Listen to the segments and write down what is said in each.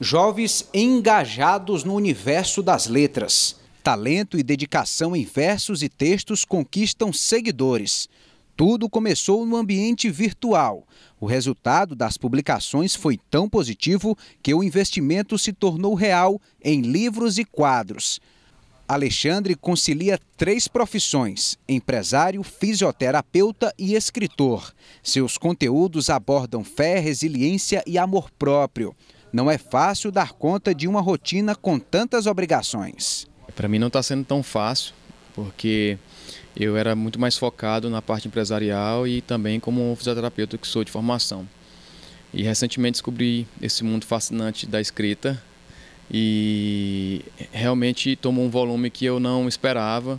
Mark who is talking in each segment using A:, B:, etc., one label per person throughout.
A: jovens engajados no universo das letras. Talento e dedicação em versos e textos conquistam seguidores. Tudo começou no ambiente virtual. O resultado das publicações foi tão positivo que o investimento se tornou real em livros e quadros. Alexandre concilia três profissões: empresário, fisioterapeuta e escritor. Seus conteúdos abordam fé, resiliência e amor próprio. Não é fácil dar conta de uma rotina com tantas obrigações. Para mim não está sendo tão
B: fácil, porque eu era muito mais focado na parte empresarial e também como fisioterapeuta que sou de formação. E recentemente descobri esse mundo fascinante da escrita e realmente tomou um volume que eu não esperava.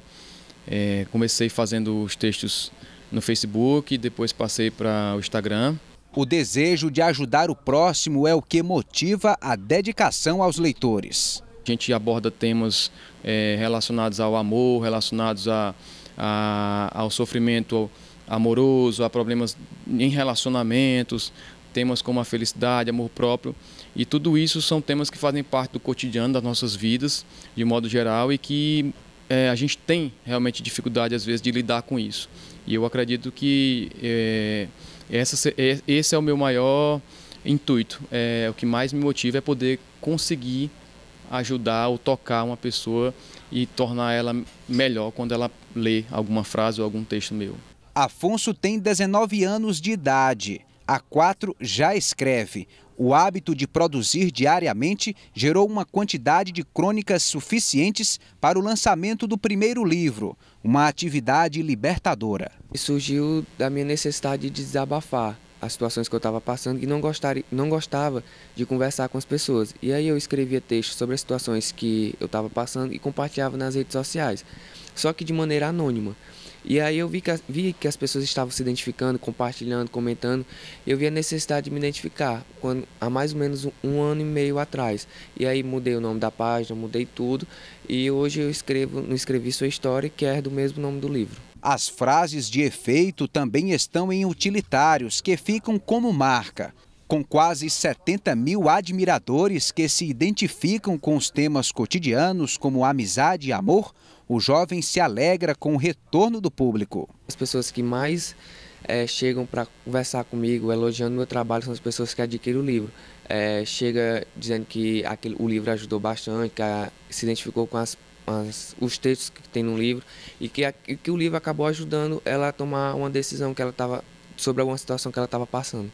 B: É, comecei fazendo os textos no Facebook, depois
A: passei para o Instagram o desejo de ajudar o próximo é o que motiva a dedicação aos leitores. A gente aborda temas é, relacionados ao
B: amor, relacionados a, a, ao sofrimento amoroso, a problemas em relacionamentos, temas como a felicidade, amor próprio. E tudo isso são temas que fazem parte do cotidiano das nossas vidas, de modo geral, e que é, a gente tem realmente dificuldade, às vezes, de lidar com isso. E eu acredito que. É, essa, esse é o meu maior intuito. É, o que mais me motiva é poder conseguir ajudar ou tocar uma pessoa e tornar ela
A: melhor quando ela lê alguma frase ou algum texto meu. Afonso tem 19 anos de idade. A4 já escreve. O hábito de produzir diariamente gerou uma quantidade de crônicas suficientes para o lançamento do
C: primeiro livro, uma atividade libertadora. Surgiu da minha necessidade de desabafar as situações que eu estava passando e não, gostaria, não gostava de conversar com as pessoas. E aí eu escrevia textos sobre as situações que eu estava passando e compartilhava nas redes sociais, só que de maneira anônima. E aí eu vi que, vi que as pessoas estavam se identificando, compartilhando, comentando. Eu vi a necessidade de me identificar quando, há mais ou menos um, um ano e meio atrás. E aí mudei o nome da página, mudei tudo. E hoje eu escrevo, não escrevi sua história, que é do mesmo nome do livro. As frases de efeito também estão em
A: utilitários, que ficam como marca. Com quase 70 mil admiradores que se identificam com os temas cotidianos como amizade e amor, o
C: jovem se alegra com o retorno do público. As pessoas que mais é, chegam para conversar comigo, elogiando meu trabalho, são as pessoas que adquirem o livro. É, chega dizendo que aquele, o livro ajudou bastante, que a, se identificou com as, as, os textos que tem no livro e que, a, que o livro acabou ajudando ela a tomar uma decisão que ela estava sobre alguma situação que ela estava passando.